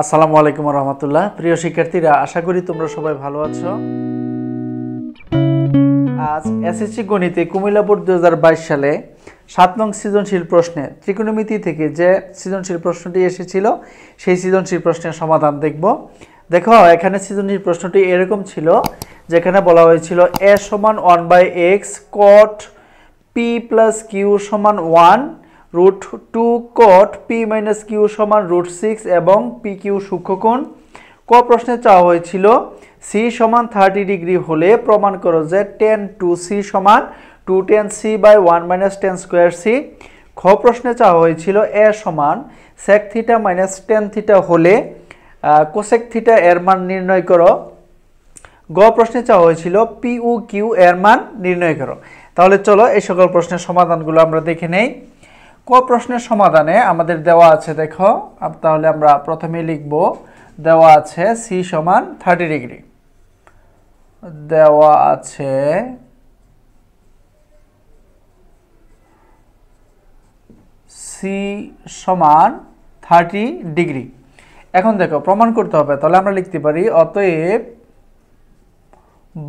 আসসালামু আলাইকুম রহমতুল্লাহ প্রিয় শিক্ষার্থীরা আশা করি তোমরা সবাই ভালো আছো আজ এসএসসি গণিতে কুমিল্লাপুর দু সালে সাত নং সৃজনশীল প্রশ্নে ত্রিকোণমিতি থেকে যে সৃজনশীল প্রশ্নটি এসেছিল সেই সৃজনশীল প্রশ্নের সমাধান দেখব দেখো এখানে সৃজনশীল প্রশ্নটি এরকম ছিল যেখানে বলা হয়েছিল এ সমান one by X cot P plus Q সমান one root two cot P minus Q সমান রুট সিক্স এবং পি কিউ সূক্ষ্মকোণ ক প্রশ্নে চাওয়া হয়েছিল সি সমান থার্টি ডিগ্রি হলে প্রমাণ করো যে টেন টু সি সমান two tan C by one minus tan square C খ প্রশ্নে চাওয়া হয়েছিল এ সমান sec theta minus tan theta হলে কোসেক থিটা এর মান নির্ণয় করো গ প্রশ্নে চাওয়া হয়েছিল পি পিউ কিউ এর মান নির্ণয় করো তাহলে চলো এই সকল প্রশ্নের সমাধানগুলো আমরা দেখে নেই ক প্রশ্নের সমাধানে আমাদের দেওয়া আছে দেখো তাহলে আমরা প্রথমে লিখব দেওয়া আছে সি সমান থার্টি ডিগ্রি দেওয়া আছে সি সমান থার্টি ডিগ্রি এখন দেখো প্রমাণ করতে হবে তাহলে আমরা লিখতে পারি অতএব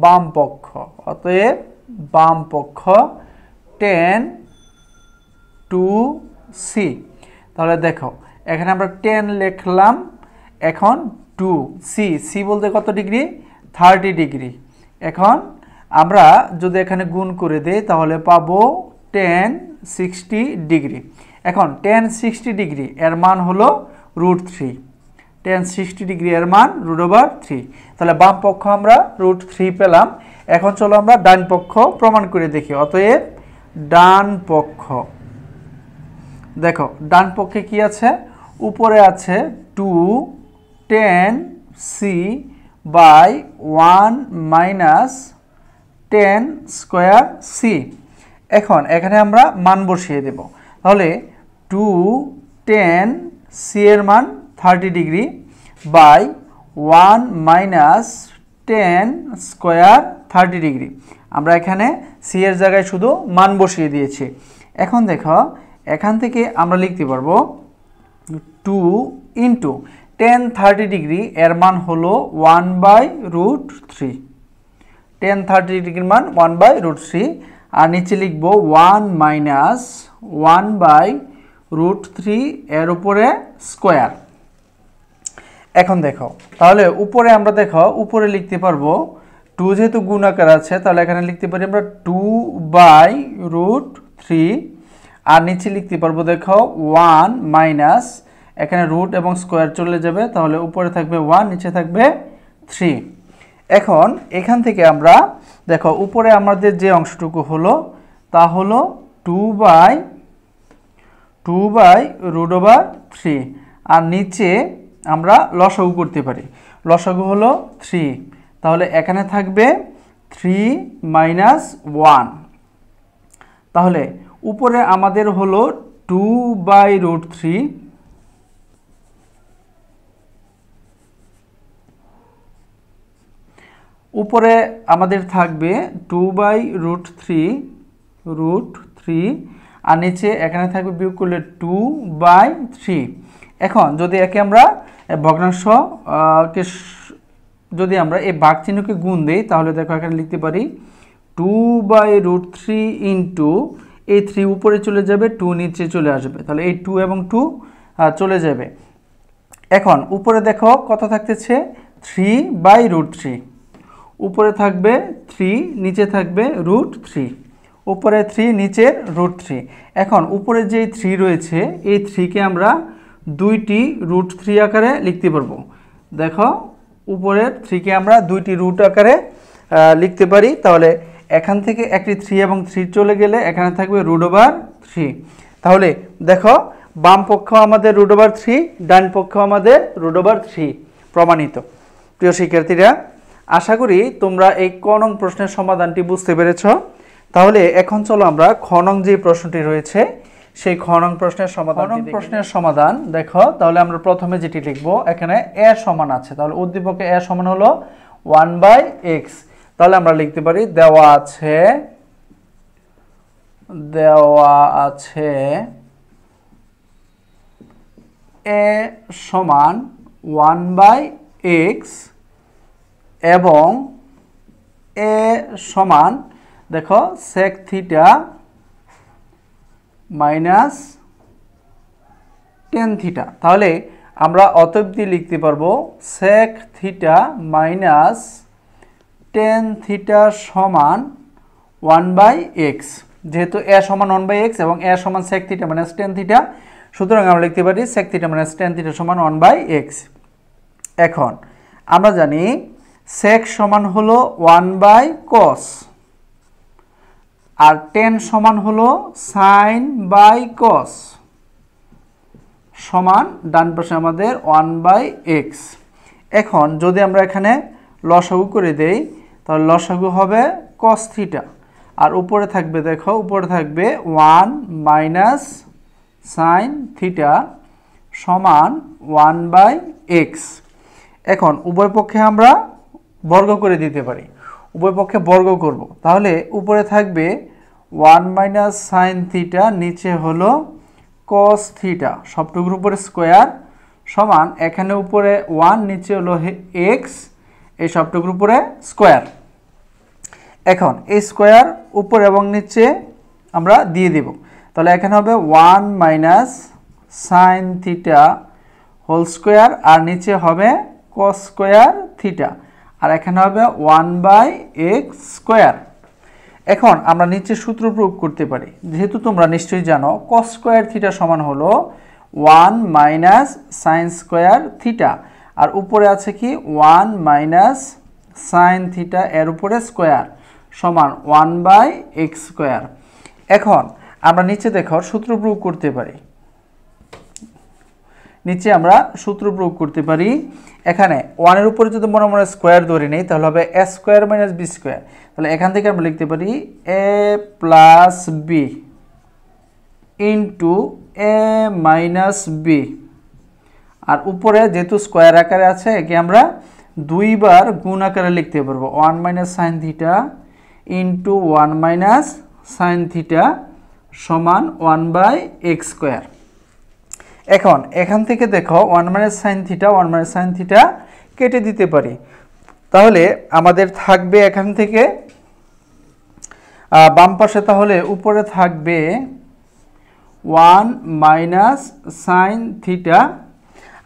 বাম পক্ষ অতএব বাম পক্ষ টেন টু সি তাহলে দেখো এখানে আমরা টেন লিখলাম এখন টু সি সি বলতে কত ডিগ্রি থার্টি ডিগ্রি এখন আমরা যদি এখানে গুণ করে দিই তাহলে পাবো টেন সিক্সটি ডিগ্রি এখন টেন সিক্সটি ডিগ্রি এর মান হলো root three tan sixty degree এর মান রুট ওভার থ্রি তাহলে বাম পক্ষ আমরা রুট থ্রি পেলাম এখন চলো আমরা ডান পক্ষ প্রমাণ করে দেখি অতএব ডান পক্ষ দেখো ডান পক্ষে কি আছে উপরে আছে two tan C by one minus tan square C এখন এখানে আমরা মান বসিয়ে দেব তাহলে টু টেন সি এর মান thirty degree by one minus tan square thirty degree আমরা এখানে সি এর জায়গায় শুধু মান বসিয়ে দিয়েছি এখন দেখো এখান থেকে আমরা লিখতে পারবো two into tan thirty degree এর মান হলো one by root three tan thirty ডিগ্রির মান ওয়ান বাই রুট থ্রি আর নিচে লিখবো one minus one by root three এর উপরে স্কোয়ার এখন দেখো তাহলে উপরে আমরা দেখো উপরে লিখতে পারবো টু যেহেতু গুণ আকার আছে তাহলে এখানে লিখতে পারি আমরা টু বাই রুট থ্রি আর নিচে লিখতে পারবো দেখো ওয়ান মাইনাস এখানে রুট এবং স্কোয়ার চলে যাবে তাহলে উপরে থাকবে ওয়ান নিচে থাকবে থ্রি এখন এখান থেকে আমরা দেখো উপরে আমাদের যে অংশটুকু হলো তা হলো two by two by root over three আর নিচে আমরা লসাগু করতে পারি লসাগু হলো থ্রি তাহলে এখানে থাকবে থ্রি মাইনাস ওয়ান তাহলে উপরে আমাদের হলো টু বাই রুট থ্রি উপরে আমাদের থাকবে two by root three root three আর নিচে এখানে থাকবে বিয়োগ করলে টু বাই থ্রি এখন যদি একে আমরা ভগ্নাংশ কে যদি আমরা এই বাঘ চিহ্নকে গুণ দিই তাহলে দেখো এখানে লিখতে পারি two by root three into এই থ্রি উপরে চলে যাবে টু নিচে চলে আসবে তাহলে এই টু এবং টু চলে যাবে এখন উপরে দেখো কত থাকতেছে থ্রি বাই রুট থ্রি উপরে থাকবে থ্রি নিচে থাকবে রুট থ্রি উপরে থ্রি নিচে রুট থ্রি এখন উপরে যে থ্রি রয়েছে এই থ্রিকে আমরা দুইটি রুট থ্রি আকারে লিখতে পারবো দেখো উপরের থ্রিকে আমরা দুইটি রুট আকারে লিখতে পারি তাহলে এখান থেকে একটি থ্রি এবং থ্রি চলে গেলে এখানে থাকবে রুট ওভার থ্রি তাহলে দেখো বাম পক্ষ আমাদের রুট ওভার থ্রি ডান পক্ষ আমাদের রুট ওভার থ্রি প্রমাণিত প্রিয় শিক্ষার্থীরা আশা করি তোমরা এই কনং প্রশ্নের সমাধানটি বুঝতে পেরেছ তাহলে এখন চলো আমরা খনং যে প্রশ্নটি রয়েছে সেই খনং প্রশ্নের সমাধান প্রশ্নের সমাধান দেখো তাহলে আমরা প্রথমে যেটি লিখব এখানে এ সমান আছে তাহলে উদ্দীপকে এ সমান হলো ওয়ান বাই এক্স তাহলে আমরা লিখতে পারি দেওয়া আছে দেওয়া আছে এ সমান ওয়ান বাই এক্স এবং এ সমান দেখো sec theta minus tan theta তাহলে আমরা অতব্দি লিখতে পারবো sec theta minus tan theta সমান ওয়ান বাই এক্স যেহেতু এ সমান ওয়ান বাই এক্স এবং এ সমান sec theta minus tan theta সুতরাং আমরা লিখতে পারি sec theta minus tan theta সমান ওয়ান বাই এক্স এখন আমরা জানি সেক সমান হল ওয়ান বাই কস আর টেন সমান হল সাইন বাই কস সমান ডান পাশে আমাদের ওয়ান বাই এক্স এখন যদি আমরা এখানে লসাগু করে দেই তাহলে লসাগু হবে কস থিটা আর উপরে থাকবে দেখো উপরে থাকবে ওয়ান মাইনাস সাইন থিটা সমান ওয়ান বাই এক্স এখন উভয় পক্ষে আমরা বর্গ করে দিতে পারি উভয় পক্ষে বর্গ করব তাহলে উপরে থাকবে ওয়ান মাইনাস সাইন থিটা নিচে হলো কস থিটা সবটুকুর উপরে স্কোয়ার সমান এখানে উপরে ওয়ান নিচে হলো এক্স এই সবটুকুর উপরে স্কোয়ার এখন এই স্কোয়ার উপর এবং নিচে আমরা দিয়ে দেব তাহলে এখানে হবে one minus sine theta whole square আর নিচে হবে ক স্কোয়ার থিটা আর এখানে হবে ওয়ান বাই এক্স স্কোয়ার এখন আমরা নিচে সূত্র প্রয়োগ করতে পারি যেহেতু তোমরা নিশ্চয়ই জানো ক স্কোয়ার থিটা সমান হলো one minus sine square theta আর উপরে আছে কি ওয়ান মাইনাস সাইন থিটা এর উপরে স্কোয়ার সমান ওয়ান বাই এক্স স্কোয়ার এখন আমরা নিচে দেখো সূত্র প্রয়োগ করতে পারি নিচে আমরা সূত্র প্রয়োগ করতে পারি এখানে ওয়ানের উপরে যদি মনে মনে স্কোয়ার ধরে নেই তাহলে হবে A square minus B square তাহলে এখান থেকে আমরা লিখতে পারি A plus B into A minus B আর উপরে যেহেতু স্কোয়ার আকারে আছে একে আমরা দুইবার গুণ আকারে লিখতে পারবো one minus sine theta into one minus sine theta সমান ওয়ান বাই এক্স স্কোয়ার এখন এখান থেকে দেখো one minus sine theta one minus sine theta কেটে দিতে পারি তাহলে আমাদের থাকবে এখান থেকে বাম পাশে তাহলে উপরে থাকবে ওয়ান মাইনাস সাইন থিটা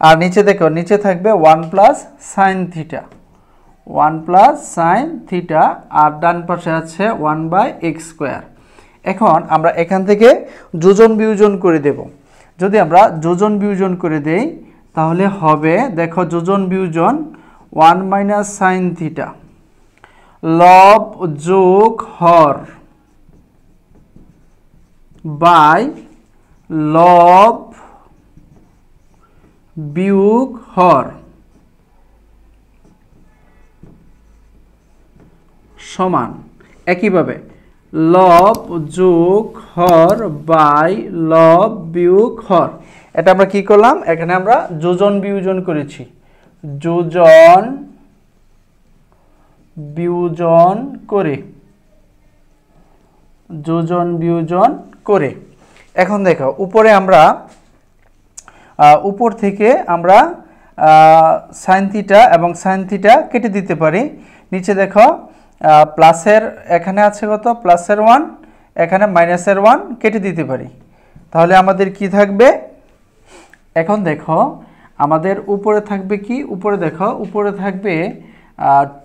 আর নিচে দেখো নিচে থাকবে one plus sine theta one plus sine theta আর ডান পাশে আছে ওয়ান বাই এক্স স্কোয়ার এখন আমরা এখান থেকে যোজন বিয়োজন করে দেব যদি আমরা যোজন বিয়োজন করে দেই তাহলে হবে দেখো যোজন বিয়োজন ওয়ান মাইনাস সাইন থিটা লব যোগ হর বাই লব বিয়োগ হর সমান একইভাবে লব যোগ হর বাই লব বিয়োগ হর এটা আমরা কি করলাম এখানে আমরা যোজন বিয়োজন করেছি যোজন বিয়োজন করে যোজন বিয়োজন করে এখন দেখো উপরে আমরা উপর থেকে আমরা সাইন এবং সাইন কেটে দিতে পারি নিচে দেখো প্লাসের এখানে আছে কত প্লাসের ওয়ান এখানে মাইনাসের ওয়ান কেটে দিতে পারি তাহলে আমাদের কি থাকবে এখন দেখো আমাদের উপরে থাকবে কি উপরে দেখো উপরে থাকবে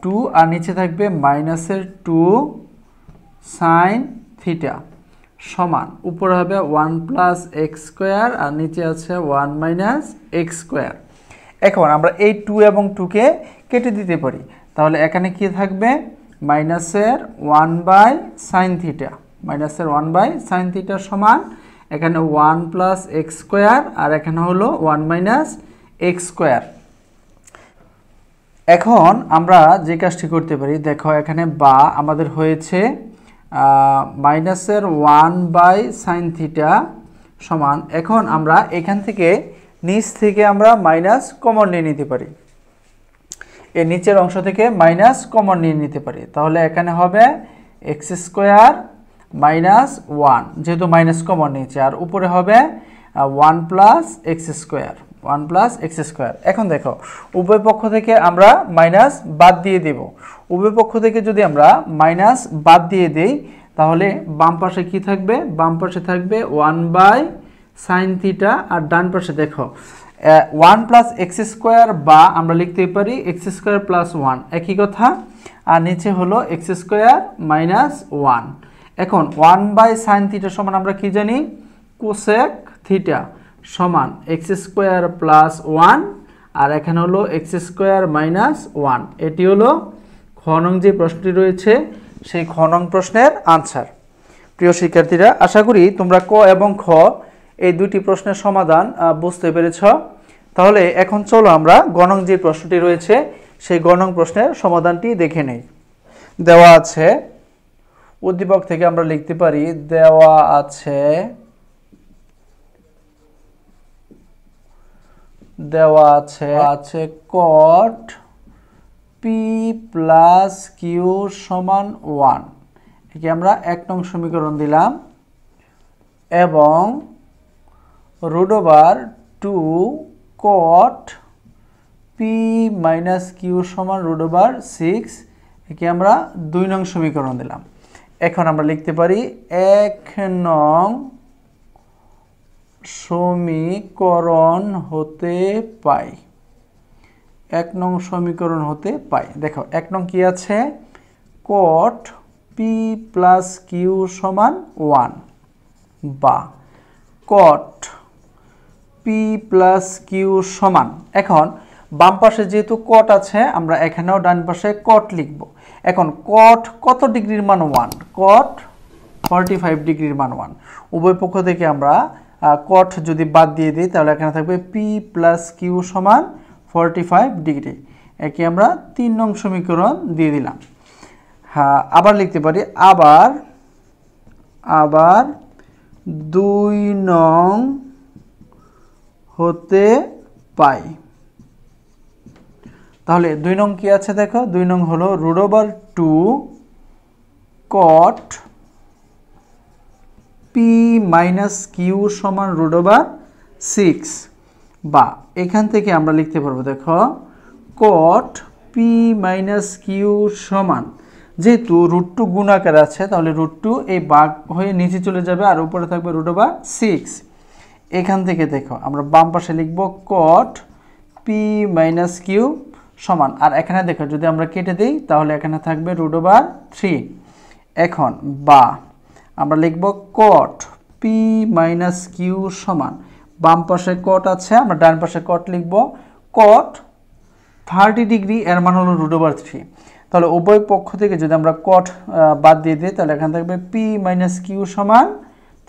টু আর নিচে থাকবে মাইনাসের টু সাইন থিটা সমান উপরে হবে ওয়ান প্লাস এক্স স্কোয়ার আর নিচে আছে ওয়ান মাইনাস এক্স স্কোয়ার এখন আমরা এই টু এবং টুকে কেটে দিতে পারি তাহলে এখানে কি থাকবে মাইনাসের ওয়ান বাই সাইন থিটা মাইনাসের ওয়ান বাই সাইন থিটার সমান এখানে ওয়ান প্লাস এক্স স্কোয়ার আর এখানে হলো ওয়ান মাইনাস এক্স স্কোয়ার এখন আমরা যে কাজটি করতে পারি দেখো এখানে বা আমাদের হয়েছে মাইনাসের ওয়ান বাই সাইন থিটা সমান এখন আমরা এখান থেকে নিচ থেকে আমরা মাইনাস কমন নিয়ে নিতে পারি এর নিচের অংশ থেকে মাইনাস কমন নিয়ে নিতে পারি তাহলে এখানে হবে এক্স স্কোয়ার মাইনাস ওয়ান যেহেতু মাইনাস কমন নিয়েছে আর উপরে হবে one plus X square one plus X square এখন দেখো উভয় পক্ষ থেকে আমরা মাইনাস বাদ দিয়ে দেব উভয় পক্ষ থেকে যদি আমরা মাইনাস বাদ দিয়ে দেই তাহলে বাম পাশে কি থাকবে বাম পাশে থাকবে ওয়ান বাই সাইন থিটা আর ডান পাশে দেখো ওয়ান প্লাস এক্স স্কোয়ার বা আমরা লিখতে পারি এক্স স্কোয়ার প্লাস ওয়ান একই কথা আর নিচে হলো এক্স স্কোয়ার মাইনাস ওয়ান এখন ওয়ান বাই সাইন থিটা সমান আমরা কি জানি কোসেক থিটা সমান এক্স স্কোয়ার প্লাস ওয়ান আর এখানে হলো এক্স স্কোয়ার মাইনাস ওয়ান এটি হলো খনং যে প্রশ্নটি রয়েছে সেই খনং প্রশ্নের আনসার প্রিয় শিক্ষার্থীরা আশা করি তোমরা ক এবং খ এই দুটি প্রশ্নের সমাধান বুঝতে পেরেছ তাহলে এখন চলো আমরা গণং যে প্রশ্নটি রয়েছে সেই গণং প্রশ্নের সমাধানটি দেখে নেই দেওয়া আছে উদ্দীপক থেকে আমরা লিখতে পারি দেওয়া আছে দেওয়া আছে আছে কট পি প্লাস কিউ সমান ওয়ান একে আমরা এক নং সমীকরণ দিলাম এবং root over two cot P minus Q সমান রুট ওভার সিক্স একে আমরা দুই নং সমীকরণ দিলাম এখন আমরা লিখতে পারি এক নং সমীকরণ হতে পাই এক নং সমীকরণ হতে পাই দেখো এক নং কি আছে কট পি প্লাস কিউ সমান ওয়ান বা কট পি প্লাস কিউ সমান এখন বাম পাশে যেহেতু কট আছে আমরা এখানেও ডান পাশে কট লিখব এখন কট কত ডিগ্রির মান ওয়ান কট ফর্টি ফাইভ ডিগ্রির মান ওয়ান উভয় পক্ষ থেকে আমরা কট যদি বাদ দিয়ে দিই তাহলে এখানে থাকবে পি প্লাস কিউ সমান ফর্টি ফাইভ ডিগ্রি একে আমরা তিন নং সমীকরণ দিয়ে দিলাম হ্যাঁ আবার লিখতে পারি আবার আবার দুই নং হতে পাই তাহলে দুই নং কি আছে দেখো দুই নং হলো root over two cot P minus Q সমান রুট ওভার সিক্স বা এখান থেকে আমরা লিখতে পারবো দেখো কট পি মাইনাস কিউ সমান যেহেতু রুট টু গুণাকার আছে তাহলে রুট টু এই বাঘ হয়ে নিচে চলে যাবে আর উপরে থাকবে রুট ওভার সিক্স এখান থেকে দেখো আমরা বাম পাশে লিখব কট পি মাইনাস কিউ সমান আর এখানে দেখো যদি আমরা কেটে দিই তাহলে এখানে থাকবে রুট ওভার থ্রি এখন বা আমরা লিখব কট পি মাইনাস কিউ সমান বাম পাশে কট আছে আমরা ডান পাশে কট লিখব কট থার্টি ডিগ্রি এর মান হলো রুট ওভার থ্রি তাহলে উভয় পক্ষ থেকে যদি আমরা কট বাদ দিয়ে দিই তাহলে এখানে থাকবে পি মাইনাস কিউ সমান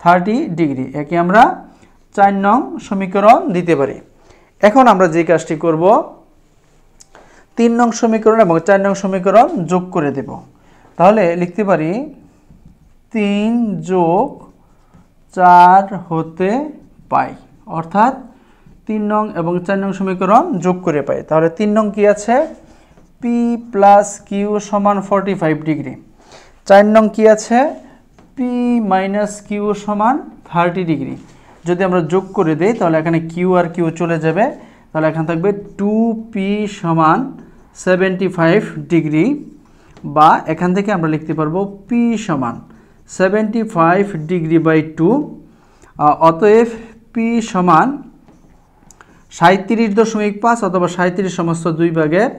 থার্টি ডিগ্রি একে আমরা চার নং সমীকরণ দিতে পারি এখন আমরা যে কাজটি করব তিন নং সমীকরণ এবং চার নং সমীকরণ যোগ করে দেব তাহলে লিখতে পারি তিন যোগ চার হতে পাই অর্থাৎ তিন নং এবং চার নং সমীকরণ যোগ করে পাই তাহলে তিন নং কি আছে পি প্লাস কিউ সমান ফর্টি ফাইভ ডিগ্রি চার নং কি আছে পি মাইনাস কিউ সমান থার্টি ডিগ্রি যদি আমরা যোগ করে দিই তাহলে এখানে কিউ আর কিউ চলে যাবে তাহলে এখানে থাকবে টু পি সমান সেভেন্টি ফাইভ ডিগ্রি বা এখান থেকে আমরা লিখতে পারবো পি সমান seventy five degree by two অতএব পি সমান সাঁত্রিশ দশমিক পাঁচ অথবা সাঁত্রিশ সমস্ত দুই ভাগের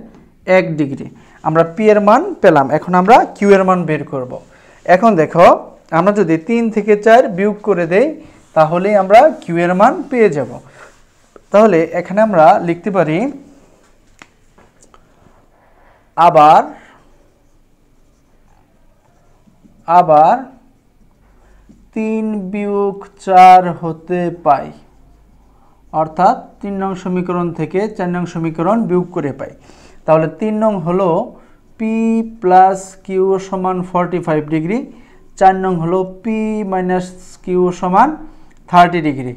এক ডিগ্রি আমরা পি এর মান পেলাম এখন আমরা কিউ এর মান বের করব। এখন দেখো আমরা যদি তিন থেকে চার বিয়োগ করে দেই তাহলেই আমরা কিউ এর মান পেয়ে যাব তাহলে এখানে আমরা লিখতে পারি আবার আবার তিন বিয়োগ চার হতে পাই অর্থাৎ তিন নং সমীকরণ থেকে চার নং সমীকরণ বিয়োগ করে পাই তাহলে তিন নং হল পি প্লাস কিউ সমান ফর্টি ফাইভ ডিগ্রি চার নং হল পি মাইনাস কিউ সমান থার্টি ডিগ্রি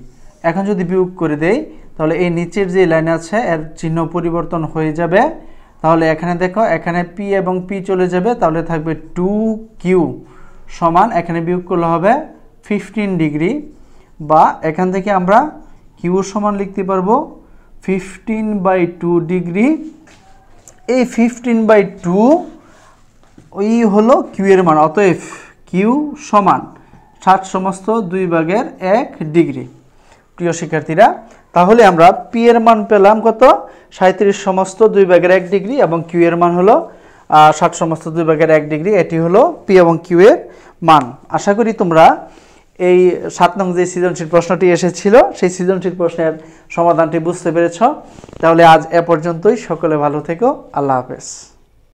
এখন যদি বিয়োগ করে দেই তাহলে এই নিচের যে লাইন আছে এর চিহ্ন পরিবর্তন হয়ে যাবে তাহলে এখানে দেখো এখানে পি এবং পি চলে যাবে তাহলে থাকবে টু কিউ সমান এখানে বিয়োগ করলে হবে ফিফটিন ডিগ্রি বা এখান থেকে আমরা কিউর সমান লিখতে পারবো ফিফটিন বাই টু ডিগ্রি এই ফিফটিন বাই টু ওই হলো কিউ এর মান অতএব কিউ সমান সাত সমস্ত দুই ভাগের এক ডিগ্রি প্রিয় শিক্ষার্থীরা তাহলে আমরা পি এর মান পেলাম কত সাঁত্রিশ সমস্ত দুই ভাগের এক ডিগ্রি এবং কিউ এর মান হলো ষাট সমস্ত দুই ভাগের এক ডিগ্রি এটি হলো পি এবং কিউ এর মান আশা করি তোমরা এই সাত নং যে সৃজনশীল প্রশ্নটি এসেছিল সেই সৃজনশীল প্রশ্নের সমাধানটি বুঝতে পেরেছ তাহলে আজ এ পর্যন্তই সকলে ভালো থেকো আল্লাহ হাফেজ